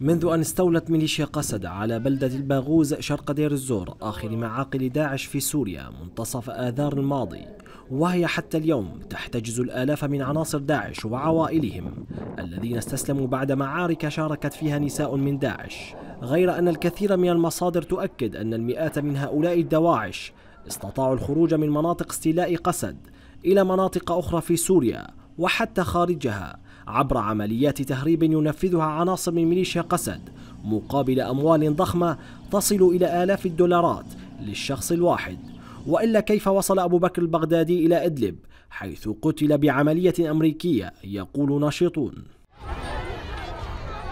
منذ أن استولت ميليشيا قسد على بلدة الباغوز شرق دير الزور آخر معاقل داعش في سوريا منتصف آذار الماضي وهي حتى اليوم تحتجز الآلاف من عناصر داعش وعوائلهم الذين استسلموا بعد معارك شاركت فيها نساء من داعش غير أن الكثير من المصادر تؤكد أن المئات من هؤلاء الدواعش استطاعوا الخروج من مناطق استيلاء قسد إلى مناطق أخرى في سوريا وحتى خارجها عبر عمليات تهريب ينفذها عناصر من ميليشيا قسد مقابل أموال ضخمة تصل إلى آلاف الدولارات للشخص الواحد وإلا كيف وصل أبو بكر البغدادي إلى إدلب حيث قتل بعملية أمريكية يقول ناشطون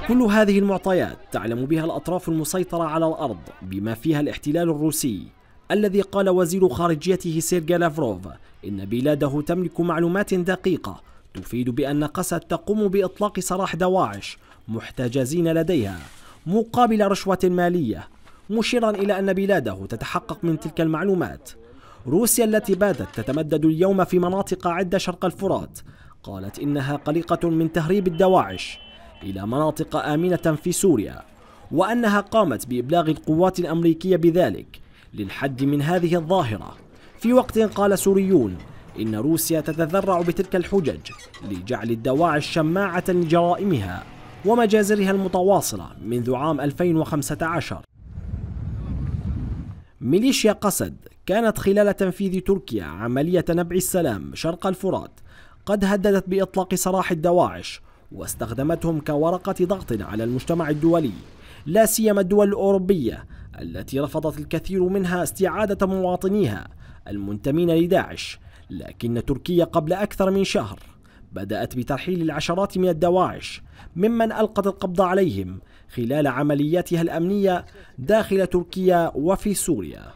كل هذه المعطيات تعلم بها الأطراف المسيطرة على الأرض بما فيها الاحتلال الروسي الذي قال وزير خارجيته سيرجي لافروف إن بلاده تملك معلومات دقيقة تفيد بأن قسد تقوم بإطلاق سراح دواعش محتجزين لديها مقابل رشوة مالية مشيرا إلى أن بلاده تتحقق من تلك المعلومات روسيا التي باتت تتمدد اليوم في مناطق عدة شرق الفرات قالت إنها قلقة من تهريب الدواعش إلى مناطق آمنة في سوريا وأنها قامت بإبلاغ القوات الأمريكية بذلك للحد من هذه الظاهرة في وقت قال سوريون إن روسيا تتذرع بتلك الحجج لجعل الدواعش شماعة لجرائمها ومجازرها المتواصلة منذ عام 2015 ميليشيا قسد كانت خلال تنفيذ تركيا عملية نبع السلام شرق الفرات قد هددت بإطلاق سراح الدواعش واستخدمتهم كورقة ضغط على المجتمع الدولي لا سيما الدول الأوروبية التي رفضت الكثير منها استعادة مواطنيها المنتمين لداعش لكن تركيا قبل أكثر من شهر بدأت بترحيل العشرات من الدواعش ممن ألقت القبض عليهم خلال عملياتها الأمنية داخل تركيا وفي سوريا